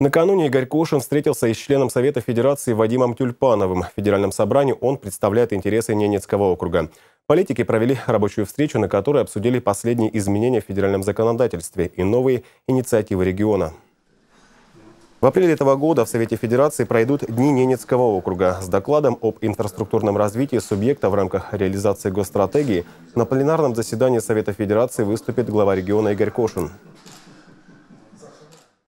Накануне Игорь Кошин встретился и с членом Совета Федерации Вадимом Тюльпановым. В Федеральном собрании он представляет интересы Ненецкого округа. Политики провели рабочую встречу, на которой обсудили последние изменения в федеральном законодательстве и новые инициативы региона. В апреле этого года в Совете Федерации пройдут Дни Ненецкого округа. С докладом об инфраструктурном развитии субъекта в рамках реализации госстратегии на пленарном заседании Совета Федерации выступит глава региона Игорь Кошин.